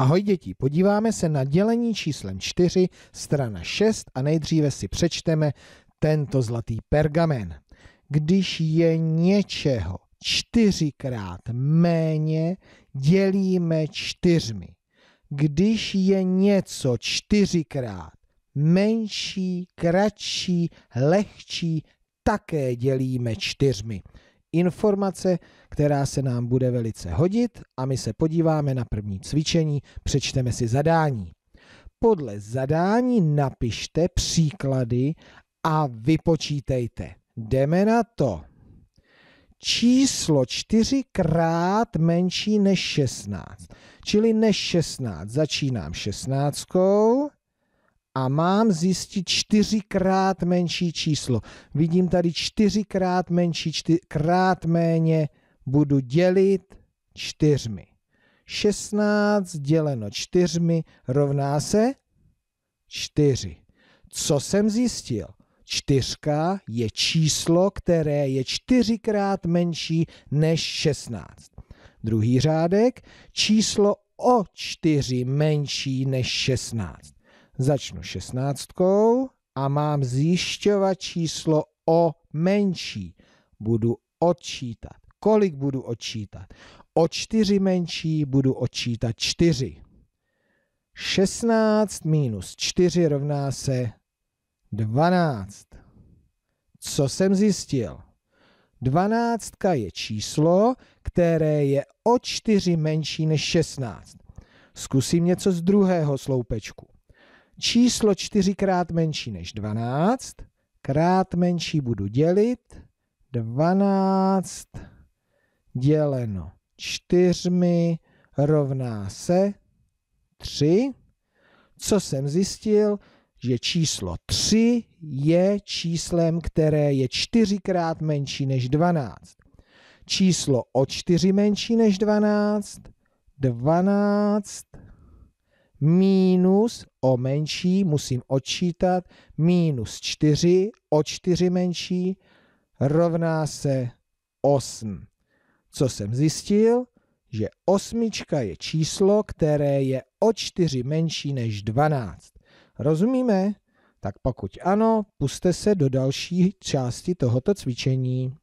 Ahoj děti, podíváme se na dělení číslem 4, strana 6 a nejdříve si přečteme tento zlatý pergamen. Když je něčeho čtyřikrát méně, dělíme čtyřmi. Když je něco čtyřikrát menší, kratší, lehčí, také dělíme čtyřmi informace, která se nám bude velice hodit a my se podíváme na první cvičení, přečteme si zadání. Podle zadání napište příklady a vypočítejte. Jdeme na to. Číslo čtyřikrát menší než 16, čili než 16. Začínám šestnáctkou a mám zjistit čtyřikrát menší číslo. Vidím tady čtyřikrát menší, čtyřikrát méně budu dělit čtyřmi. 16 děleno čtyřmi rovná se 4. Co jsem zjistil? Čtyřka je číslo, které je čtyřikrát menší než 16. Druhý řádek, číslo o 4 menší než 16. Začnu šestnáctkou a mám zjišťovat číslo o menší. Budu odčítat. Kolik budu odčítat? O čtyři menší budu odčítat čtyři. 16 minus 4 rovná se 12. Co jsem zjistil? 12 je číslo, které je o 4 menší než 16. Zkusím něco z druhého sloupečku číslo 4 krát menší než 12, krát menší budu dělit, 12 děleno 4 rovná se 3. Co jsem zjistil? Že číslo 3 je číslem, které je čtyřikrát menší než 12. Číslo o 4 menší než 12, 12 minus o menší, musím odčítat, minus 4 o 4 menší rovná se 8. Co jsem zjistil? Že osmička je číslo, které je o 4 menší než 12. Rozumíme? Tak pokud ano, puste se do další části tohoto cvičení.